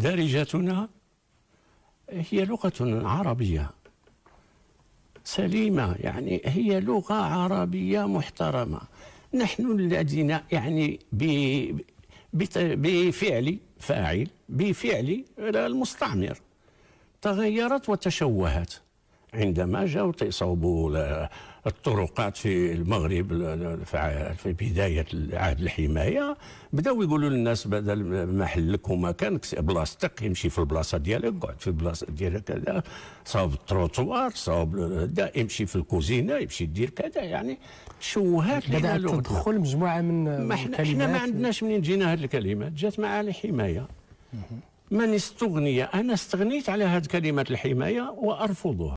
دارجتنا هي لغة عربية سليمة يعني هي لغة عربية محترمة نحن الذين يعني بفعل فاعل بفعل المستعمر تغيرت وتشوهت عندما جاءوا تصوبوا الطرقات في المغرب في بداية عهد الحماية بداو يقولوا للناس بدل محلك وما كانك بلاصتك يمشي في البلاصة ديالك قعد في البلاصة ديالك كذا صوب التروتوار صوب امشي يمشي في الكوزينة يمشي دير كذا يعني شوهات بدأت تدخل مجموعة من ما احنا, احنا ما عندناش منين جينا هذه الكلمات جات مع الحماية من استغني أنا استغنيت على هذه كلمة الحماية وأرفضها